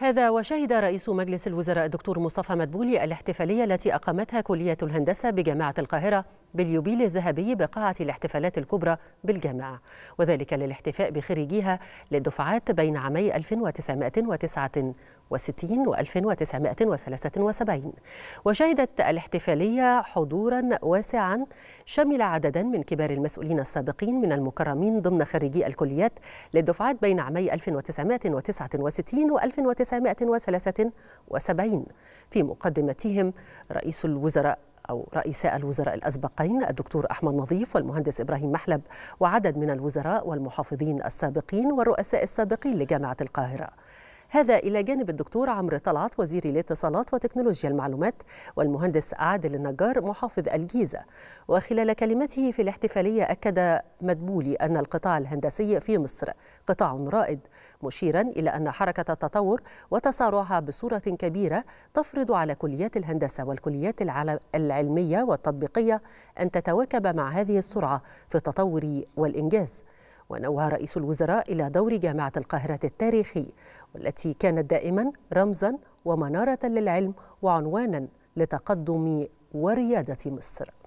هذا وشهد رئيس مجلس الوزراء الدكتور مصطفى مدبولي الاحتفالية التي أقامتها كلية الهندسة بجامعة القاهرة باليوبيل الذهبي بقاعة الاحتفالات الكبرى بالجامعة وذلك للاحتفاء بخريجيها للدفعات بين عامي 1969 و 1973 وشهدت الاحتفالية حضورا واسعا شمل عددا من كبار المسؤولين السابقين من المكرمين ضمن خريجي الكليات للدفعات بين عامي 1969 و 1973 1973 في مقدمتهم رئيس الوزراء أو رئيساء الوزراء الأسبقين الدكتور أحمد نظيف والمهندس إبراهيم محلب وعدد من الوزراء والمحافظين السابقين والرؤساء السابقين لجامعة القاهرة هذا إلى جانب الدكتور عمرو طلعت وزير الاتصالات وتكنولوجيا المعلومات والمهندس عادل النجار محافظ الجيزة وخلال كلمته في الاحتفالية أكد مدبولي أن القطاع الهندسي في مصر قطاع رائد مشيرا إلى أن حركة التطور وتسارعها بصورة كبيرة تفرض على كليات الهندسة والكليات العلمية والتطبيقية أن تتواكب مع هذه السرعة في التطور والإنجاز ونوه رئيس الوزراء إلى دور جامعة القاهرة التاريخي والتي كانت دائما رمزا ومنارة للعلم وعنوانا لتقدم وريادة مصر